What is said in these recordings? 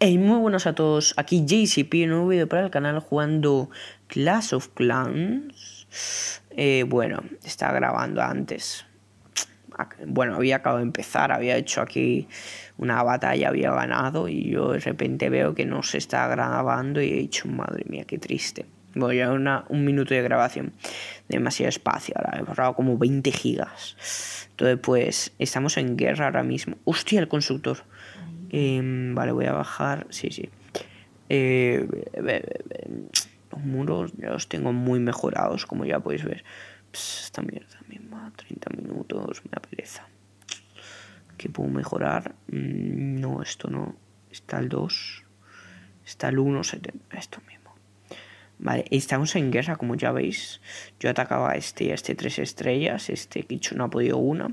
muy buenos a todos, aquí JCP un nuevo video para el canal jugando Clash of Clans eh, Bueno, estaba grabando antes Bueno, había acabado de empezar, había hecho aquí una batalla, había ganado Y yo de repente veo que no se está grabando y he dicho, madre mía, qué triste Voy a un minuto de grabación, demasiado espacio, ahora he borrado como 20 gigas Entonces pues, estamos en guerra ahora mismo Hostia, el constructor Em, vale, voy a bajar. Sí, sí. Eh, los muros ya los tengo muy mejorados, como ya podéis ver. esta mierda misma, 30 minutos, me da pereza. ¿Qué puedo mejorar? Mm, no, esto no. Está el 2. Está el 1, Esto mismo. Vale, estamos en guerra, como ya veis. Yo atacaba a este este tres estrellas. Este Kicho no ha podido una.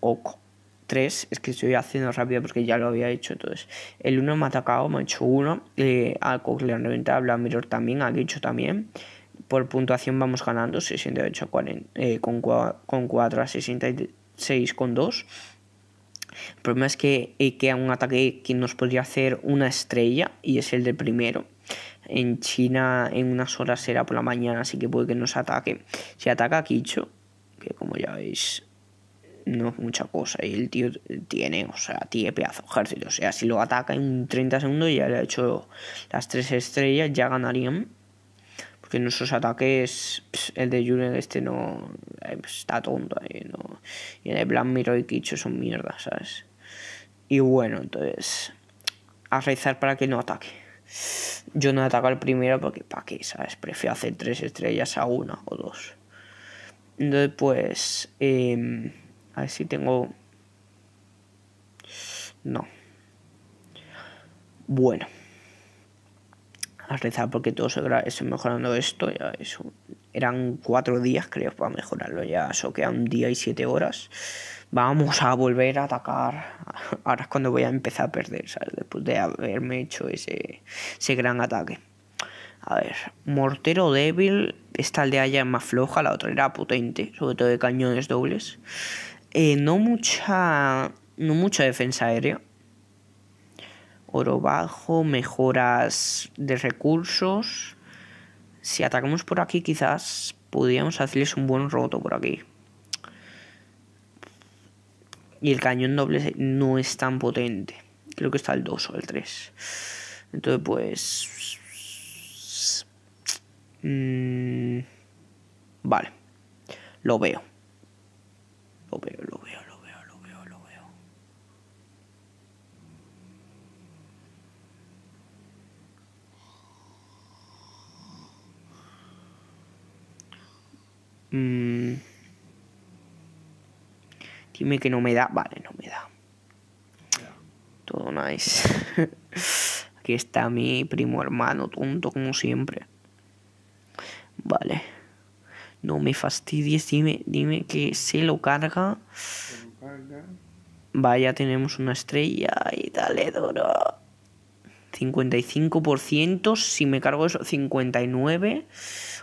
Oco 3, es que estoy haciendo rápido porque ya lo había hecho, entonces el 1 me ha atacado, me ha hecho 1, eh, a le han reventado, a también, a dicho también, por puntuación vamos ganando 68 40, eh, con, 4 a 66 con 2. El problema es que Hay eh, queda un ataque que nos podría hacer una estrella y es el del primero. En China en unas horas será por la mañana, así que puede que nos ataque. Si ataca a Kicho, que como ya veis no es mucha cosa. Y el tío tiene, o sea, tiene pedazo de ejército. O sea, si lo ataca en 30 segundos ya le ha hecho las tres estrellas, ya ganarían. Porque nuestros ataques, el de Julen este no eh, pues, está tonto. Y no. Y el de Black y Kicho son mierda ¿sabes? Y bueno, entonces, a rezar para que no ataque. Yo no ataco al primero porque, ¿para qué? ¿Sabes? Prefiero hacer tres estrellas a una o dos. Entonces, pues. Em, a ver si tengo... No. Bueno. A rezar porque todo se estoy mejorando esto. eso. Eran cuatro días, creo, para mejorarlo. Ya eso queda un día y siete horas. Vamos a volver a atacar. Ahora es cuando voy a empezar a perder, ¿sabes? Después de haberme hecho ese, ese gran ataque. A ver, mortero débil. Esta aldea ya es más floja, la otra era potente, sobre todo de cañones dobles. Eh, no mucha. mucha defensa aérea. Oro bajo, mejoras de recursos. Si atacamos por aquí, quizás podríamos hacerles un buen roto por aquí. Y el cañón doble no es tan potente. Creo que está el 2 o el 3. Entonces, pues. Mm, vale. Lo veo. Dime que no me da. Vale, no me da. Todo nice. Aquí está mi primo hermano, tonto como siempre. Vale. No me fastidies, dime, dime que se lo carga. Vaya, tenemos una estrella y dale duro. 55%, si me cargo eso, 59.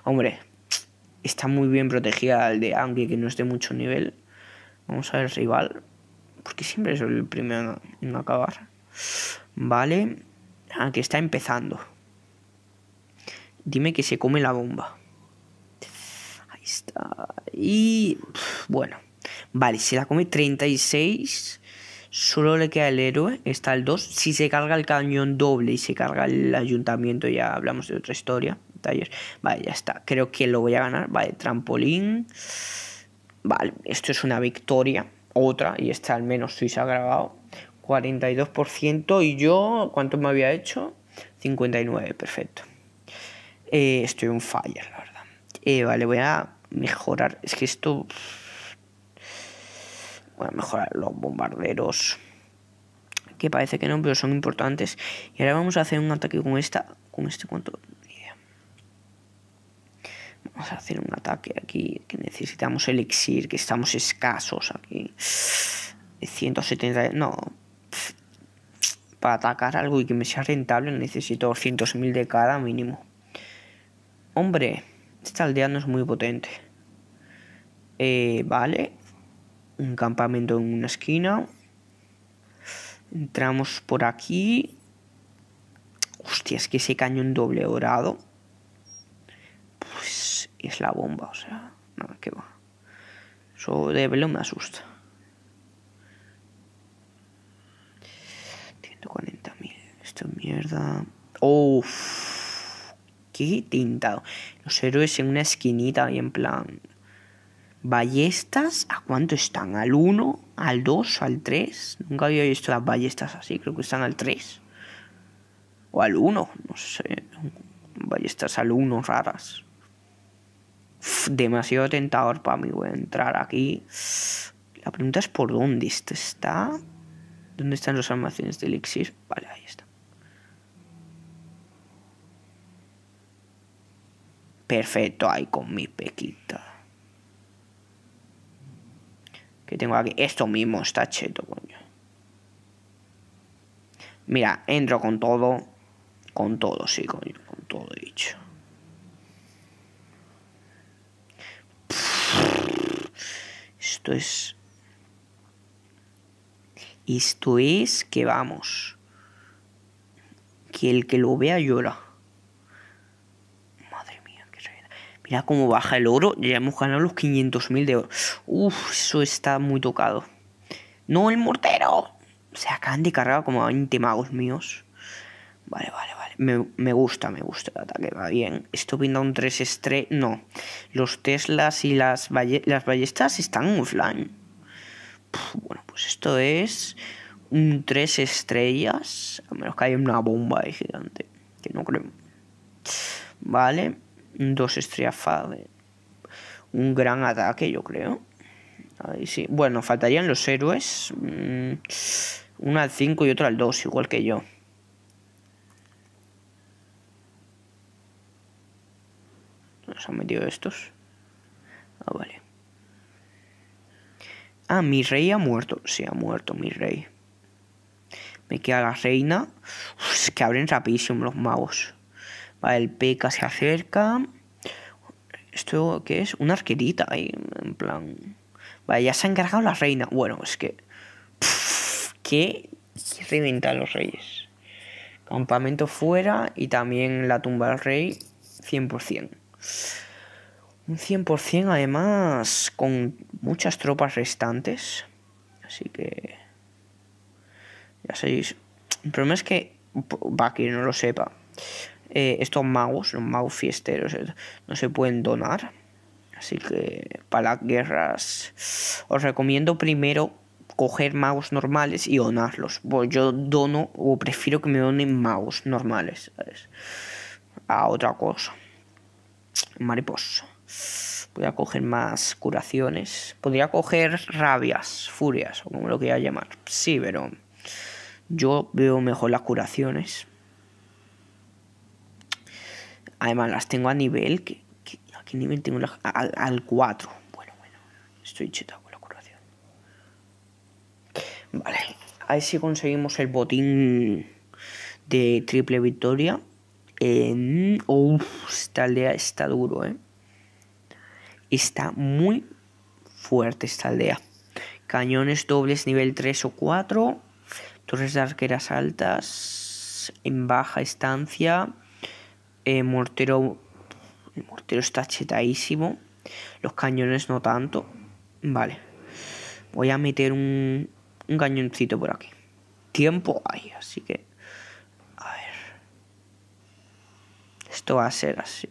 Hombre, está muy bien protegida la de aunque que no esté mucho nivel. Vamos a ver rival. Porque siempre soy el primero en acabar. Vale. Aunque está empezando. Dime que se come la bomba. Ahí está. Y bueno. Vale, se la come 36. Solo le queda el héroe, está el 2. Si se carga el cañón doble y se carga el ayuntamiento, ya hablamos de otra historia. Vale, ya está. Creo que lo voy a ganar. Vale, trampolín. Vale, esto es una victoria, otra, y esta al menos sí se ha grabado. 42% y yo, ¿cuánto me había hecho? 59, perfecto. Eh, estoy un fire, la verdad. Eh, vale, voy a mejorar. Es que esto. Voy a mejorar los bombarderos. Que parece que no, pero son importantes. Y ahora vamos a hacer un ataque con esta. ¿Con este cuánto? vamos a hacer un ataque aquí, que necesitamos elixir, que estamos escasos aquí. 170, no. Para atacar algo y que me sea rentable necesito 200.000 de cada mínimo. Hombre, esta aldea no es muy potente. Eh, vale. Un campamento en una esquina. Entramos por aquí. Hostia, es que ese cañón doble dorado es la bomba, o sea, no, que va. Eso de velo me asusta. 140.000, esto es mierda. Uff, qué tintado. Los héroes en una esquinita y en plan. Ballestas, ¿a cuánto están? ¿Al 1? ¿Al 2? ¿Al 3? Nunca había visto las ballestas así, creo que están al 3. O al 1, no sé. Ballestas al 1 raras demasiado tentador para mí, voy a entrar aquí. La pregunta es por dónde esto está. ¿Dónde están los almacenes de elixir? Vale, ahí está. Perfecto, ahí con mi pequita. Que tengo aquí. Esto mismo está cheto, coño. Mira, entro con todo. Con todo, sí, coño. Con todo dicho. Esto es... Esto es que vamos. Que el que lo vea llora. Madre mía, qué realidad. Mira cómo baja el oro. Ya hemos ganado los 500.000 de oro. Uf, eso está muy tocado. ¡No, el mortero! Se acaban de cargar como 20 magos míos. Vale, vale, vale. Me, gusta, me gusta el ataque, va bien. Esto pinta un 3 estrellas, No. Los Teslas y las, las ballestas están offline Bueno, pues esto es un 3 estrellas. A menos que haya una bomba de gigante. Que no creo. Vale. Un 2 estrellas fade. Un gran ataque, yo creo. Ahí sí. Bueno, faltarían los héroes. Mm, Uno al 5 y otro al 2, igual que yo. ¿Se han metido estos? Ah, vale. Ah, mi rey ha muerto. se ha muerto mi rey. Me queda la reina. es que abren rapidísimo los magos. Vale, el peca se acerca. ¿Esto qué es? Una arquerita ahí, en plan... Vale, ya se ha encargado la reina. Bueno, es que... Que Se Reventan los reyes. Campamento fuera y también la tumba del rey 100%. Un 100% además con muchas tropas restantes. Así que... Ya sabéis. El problema es que que no lo sepa. Eh, estos magos, los magos fiesteros, eh, no se pueden donar. Así que para las guerras os recomiendo primero coger magos normales y donarlos. pues yo dono o prefiero que me donen magos normales a otra cosa mariposa. Voy a coger más curaciones. Podría coger rabias, furias, o como lo quiera llamar. Sí, pero yo veo mejor las curaciones. Además, las tengo a nivel. Que, ¿A qué nivel tengo las? Al, al 4. Bueno, bueno. Estoy chetado con la curación. Vale. A ver si conseguimos el botín de triple victoria. En, esta aldea está duro, ¿eh? Está muy fuerte esta aldea. Cañones dobles nivel 3 o 4. Torres de arqueras altas. En baja estancia. Eh, mortero. El mortero está chetadísimo. Los cañones no tanto. Vale. Voy a meter un, un cañoncito por aquí. Tiempo hay, así que Esto va a ser así.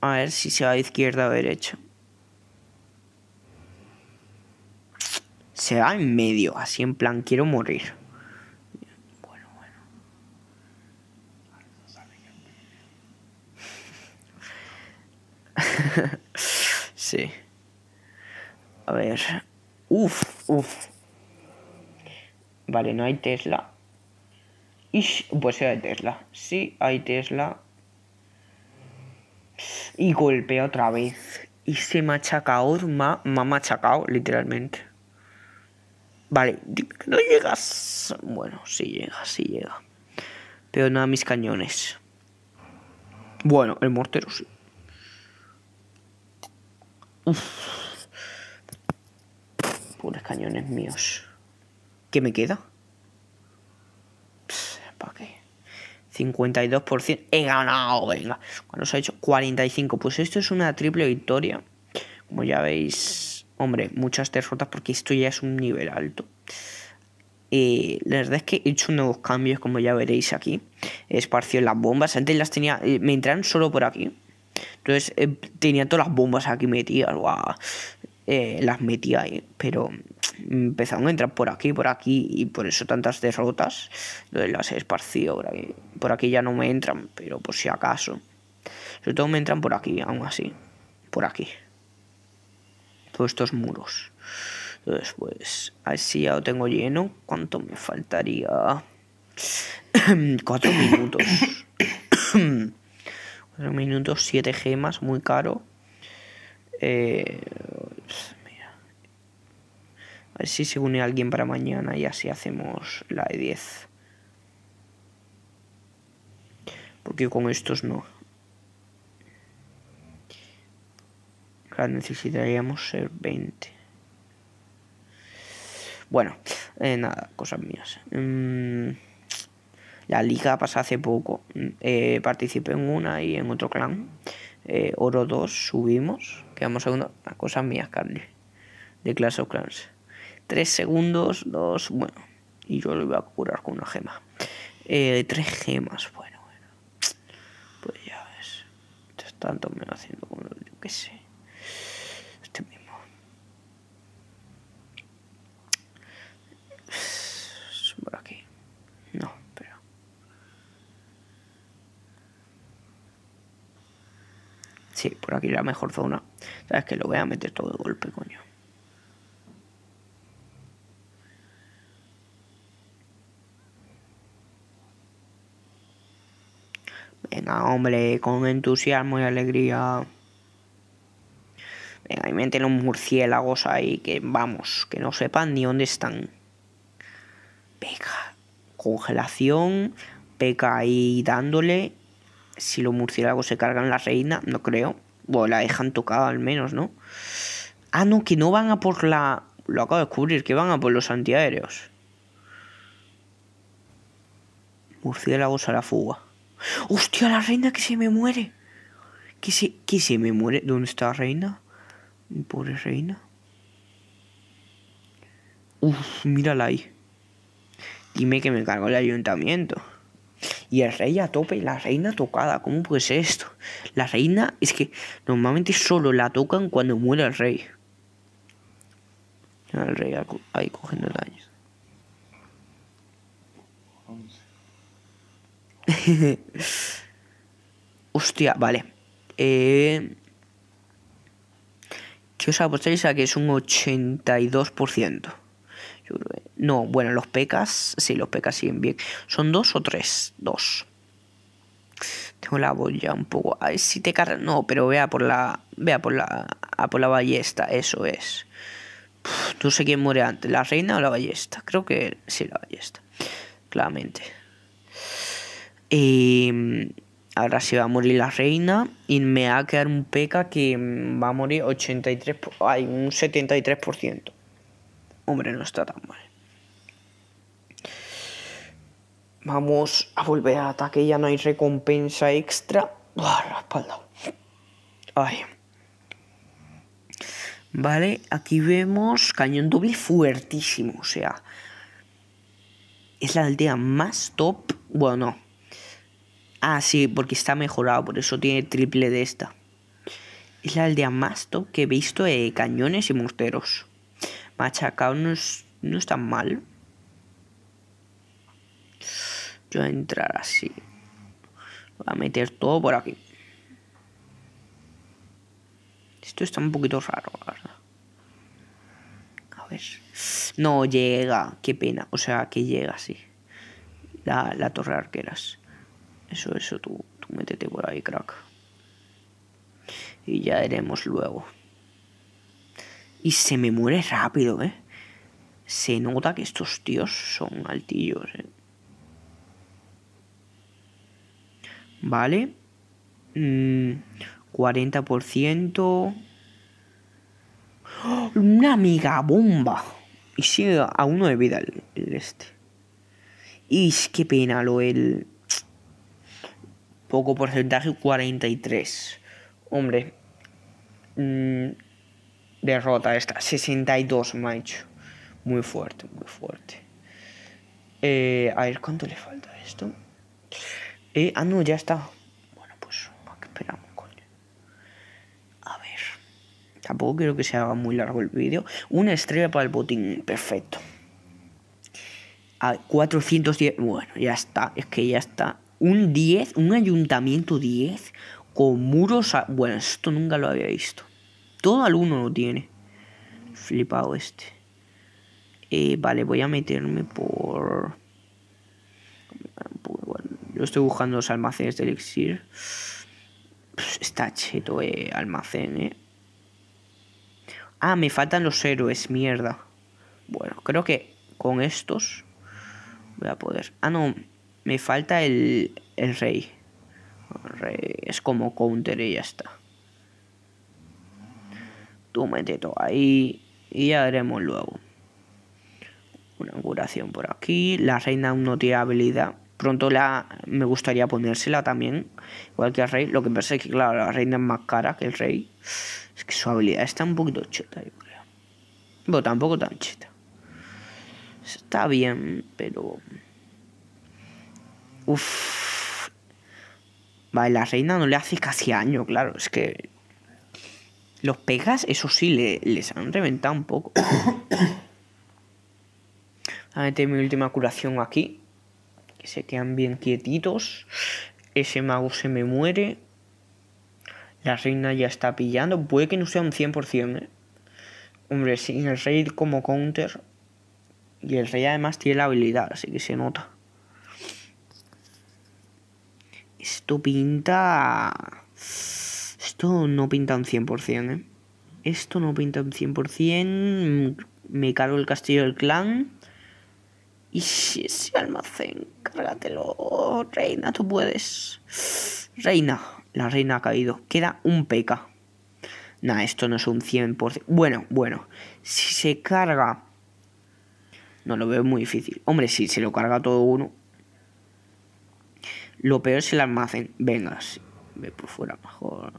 A ver si se va a izquierda o derecha. Se va en medio, así en plan, quiero morir. Bueno, bueno. sí. A ver. Uf, uf. Vale, no hay Tesla. Ish, pues sea de Tesla. Sí, hay Tesla. Y golpea otra vez. Y se machacao, Me ha machacado, literalmente. Vale, no llegas. Bueno, sí llega, sí llega. Pero nada, mis cañones. Bueno, el mortero sí. Uf. cañones míos. ¿Qué me queda? 52%. He ganado, venga. Cuando se ha hecho 45. Pues esto es una triple victoria. Como ya veis, hombre, muchas derrotas porque esto ya es un nivel alto. Y la verdad es que he hecho nuevos cambios, como ya veréis aquí. He esparcido las bombas. Antes las tenía. Eh, me entraron solo por aquí. Entonces eh, tenía todas las bombas aquí metidas. Guau eh, las metí ahí, pero empezaron a entrar por aquí, por aquí, y por eso tantas derrotas, las he esparcido por aquí. Por aquí ya no me entran, pero por si acaso. Sobre todo me entran por aquí, aún así, por aquí. Todos estos muros. Entonces, pues, así ya lo tengo lleno. ¿Cuánto me faltaría? Cuatro minutos. Cuatro minutos, siete gemas, muy caro. Eh, a ver si se une alguien para mañana y así hacemos la de 10. Porque con estos no. necesitaríamos ser 20. Bueno, eh, nada, cosas mías. Mm, la liga pasa hace poco. Mm, eh, participé en una y en otro clan. oro 2 subimos. Quedamos segundos. Las cosas mías, Carly. De Clash of Clans. Tres segundos, dos. Bueno. Y yo lo voy a curar con una gema. Eh, tres gemas, bueno, bueno. Pues ya ves. Tanto me lo haciendo como yo Que sé. Sí, por aquí la mejor zona. Sabes que lo voy a meter todo de golpe, coño. Venga, hombre, con entusiasmo y alegría. Venga, y meten los murciélagos ahí, que vamos, que no sepan ni dónde están. Venga, congelación, peca ahí dándole si los murciélagos se cargan la reina, no creo. Bueno, pues la dejan tocada al menos, ¿no? Ah, no, que no van a por la... Lo acabo de descubrir, que van a por los antiaéreos. Murciélagos a la fuga. ¡Hostia, la reina que se me muere! ¿Que se, que se me muere? ¿Dónde está la reina? Mi pobre reina. Uf, mírala ahí. Dime que me cargó el ayuntamiento. Y el rey a tope, la reina tocada, ¿cómo puede ser esto? La reina es que normalmente solo la tocan cuando muere el rey. El rey ahí cogiendo daños. Hostia, vale. Eh, ¿Qué os apostáis a que es un 82%? Yo creo que no, bueno, los pecas, sí, los pecas siguen bien. ¿Son dos o tres? Dos. Tengo la boya un poco. A si te carga. No, pero vea por la. Vea por la. A ah, por la ballesta, eso es. no sé quién muere antes, la reina o la ballesta. Creo que sí, la ballesta. Claramente. Y. Em, ahora sí va a morir la reina. Y me va a quedar un peca que mm, va a morir 83. Hay un 73%. Hombre, no está tan mal. Vamos a volver a ataque, ya no hay recompensa extra. Ah, la espalda. Ay. Vale, aquí vemos cañón doble fuertísimo, o sea. Es la aldea más top. Bueno, Ah, sí, porque está mejorado, por eso tiene triple de esta. Es la aldea más top que he visto de cañones y morteros. Machacao no, no es tan mal. Yo a entrar así. Voy a meter todo por aquí. Esto está un poquito raro, la verdad. A ver. No llega. Qué pena. O sea, que llega, sí. La, torre arqueras. Eso, eso, tú, tú métete por ahí, crack. Y ya iremos luego. Y se me muere rápido, ¿eh? Se nota que estos tíos son altillos, ¿eh? ¿vale? 40%. Mm, una una bomba Y sigue a uno de vida el, este. Y es que pena lo el. Poco porcentaje, 43. Hombre. Mm, derrota esta. 62 me ha hecho. Muy fuerte, muy fuerte. Eh, a ver, ¿cuánto le falta esto? Eh, ah, no, ya está. Bueno, pues, qué esperamos, coño? A ver. Tampoco quiero que se haga muy largo el vídeo. Una estrella para el botín, perfecto. A 410, bueno, ya está, es que ya está. Un 10, un ayuntamiento 10 con muros. Bueno, esto nunca lo había visto. Todo uno lo tiene. Flipado este. Eh, vale, voy a meterme por. Bueno, yo estoy buscando los almacenes de Elixir. está cheto, eh, almacén, eh. Ah, me faltan los héroes, mierda. Bueno, creo que con estos voy a poder. Ah, no, me falta el, el rey. es como counter y ya está. Tú mete todo ahí y ya veremos luego. Una curación por aquí. La reina no tiene habilidad. Pronto la, me gustaría ponérsela también, igual que al rey. Lo que pasa es que, claro, la reina es más cara que el rey. Es que su habilidad está un poquito cheta, yo creo. Pero tampoco tan cheta. Está bien, pero... Uff. Vale, la reina no le hace casi año, claro. Es que... Los pegas, eso sí, le, les han reventado un poco. Voy a meter mi última curación aquí que se quedan bien quietitos. Ese mago se me muere. La reina ya está pillando. Puede que no sea un 100%. ¿eh? Hombre, sin el rey como counter. Y el rey además tiene la habilidad, así que se nota. Esto pinta... Esto no pinta un 100%, ¿eh? Esto no pinta un 100%. Me cargo el castillo del clan. Y si ese almacén, cárgatelo, oh, reina, tú puedes. Reina, la reina ha caído. Queda un PK. Nah, esto no es un 100%. Bueno, bueno, si se carga... No lo veo muy difícil. Hombre, si se lo carga todo uno. Lo peor es el almacén. venga Ve por fuera mejor.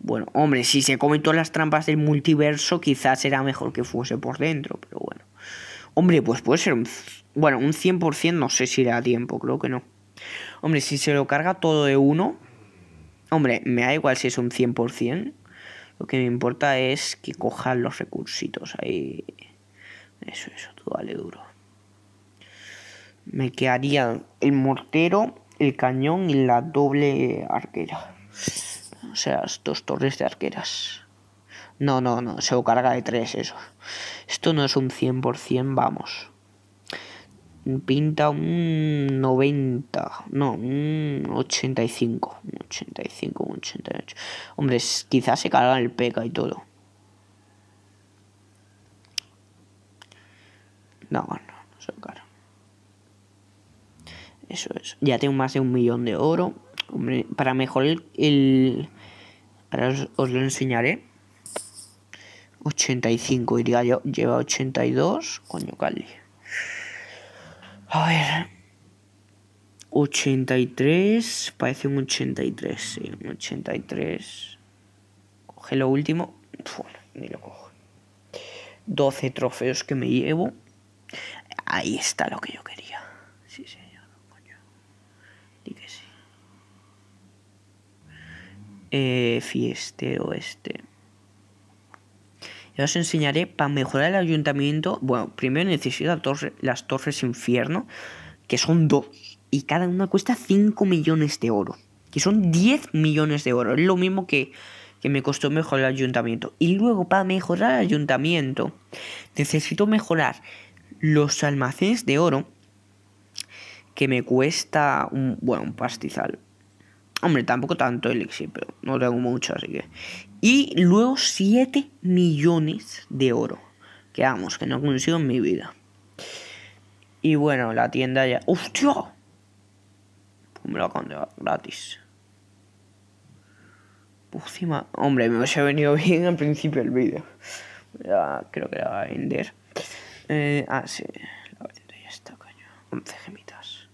Bueno, hombre, si se comen todas las trampas del multiverso, quizás era mejor que fuese por dentro, pero bueno. Hombre, pues puede ser un... Bueno, un 100% no sé si le da tiempo, creo que no. Hombre, si se lo carga todo de uno... Hombre, me da igual si es un 100%. Lo que me importa es que cojan los recursitos ahí. Eso, eso, todo vale duro. Me quedaría el mortero, el cañón y la doble arquera. O sea, dos torres de arqueras. No, no, no, se lo carga de tres eso. Esto no es un 100%, vamos. Pinta un 90, no, un 85, un 85, 88. Hombre, quizás se carga el peca y todo. No, no, no se lo carga. Eso es. Ya tengo más de un millón de oro. Hombre, para mejorar el... Ahora os lo enseñaré. 85, diría yo. Lleva 82. Coño, Cali. A ver. 83. Parece un 83. Sí, un 83. Coge lo último. Bueno, ni lo cojo. 12 trofeos que me llevo. Ahí está lo que yo quería. Sí, señor. Coño. Di que sí. Eh, o este. Ya os enseñaré para mejorar el ayuntamiento. Bueno, primero necesito las torres infierno, que son dos. Y cada una cuesta 5 millones de oro. Que son 10 millones de oro. Es lo mismo que, que me costó mejorar el ayuntamiento. Y luego para mejorar el ayuntamiento necesito mejorar los almacenes de oro. Que me cuesta un, bueno, un pastizal. Hombre, tampoco tanto elixir, pero no tengo mucho, así que. Y luego 7 millones de oro. Que vamos, que no consigo en mi vida. Y bueno, la tienda ya. ¡Hostia! Pues me lo han gratis. Pues encima, hombre, me hubiese venido bien al principio el vídeo. Creo que la va a vender. Eh, ah, sí, la vendo, ya está, coño. 11 gemitas.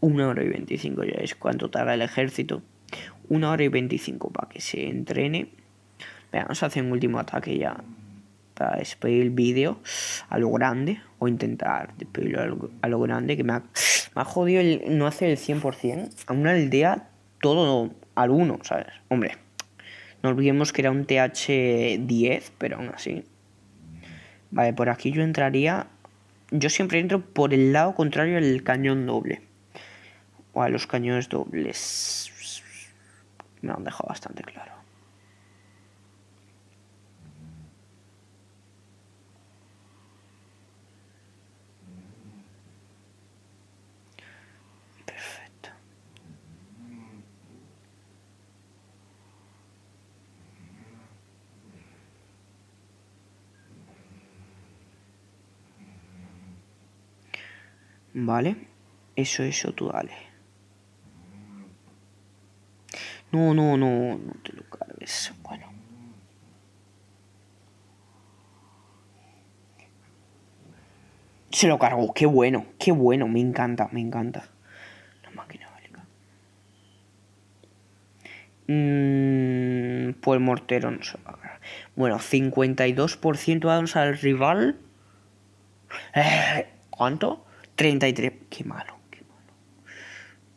1 hora y 25 ya es cuánto tarda el ejército. Una hora y 25 para que se entrene. Vamos a hacer un último ataque ya para despedir el vídeo a lo grande. O intentar despedirlo a lo, grande. Que me ha, me ha jodido el, no hace el 100% a una aldea todo al 1, ¿sabes? Hombre, no olvidemos que era un TH10, pero aún así. Vale, por aquí yo entraría. Yo siempre entro por el lado contrario al cañón doble. O a los cañones dobles me han dejado bastante claro. Perfecto. Vale, eso, eso tú dale. No, no, no, no te lo cargues. Bueno. Se lo cargó, qué bueno, qué bueno, me encanta, me encanta. La máquina bélica. Mm, pues el mortero no se va a cargar. Bueno, 52% al rival. Eh, ¿Cuánto? 33, qué malo.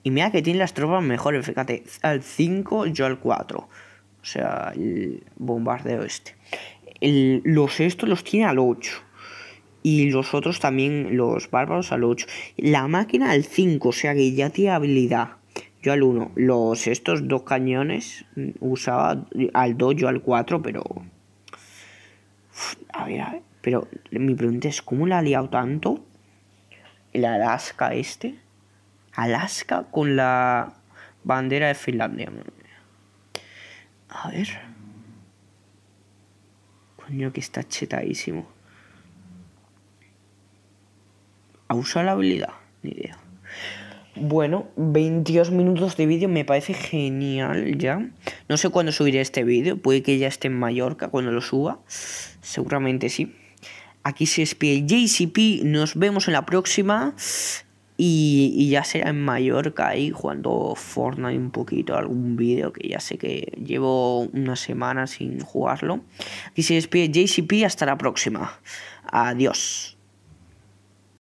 Y mira que tiene las tropas mejores, fíjate, al 5, yo al 4. O sea, el bombardeo este. los estos los tiene al 8. Y los otros también, los bárbaros al 8. La máquina al 5, o sea que ya tiene habilidad. Yo al 1. Los estos dos cañones mm, usaba al 2, yo al 4, pero... a ver, a ver. Pero mi pregunta es, ¿cómo le ha liado tanto? El Alaska este Alaska con la bandera de Finlandia. A ver. Coño, que está chetadísimo. A usar la habilidad, ni idea. Bueno, 22 minutos de vídeo me parece genial ya. No sé cuándo subiré este vídeo, puede que ya esté en Mallorca cuando lo suba. Seguramente sí. Aquí se despide JCP, nos vemos en la próxima. Y, ya será en Mallorca ahí jugando Fortnite un poquito, algún vídeo que ya sé que llevo una semana sin jugarlo. y se despide JCP, hasta la próxima. Adiós.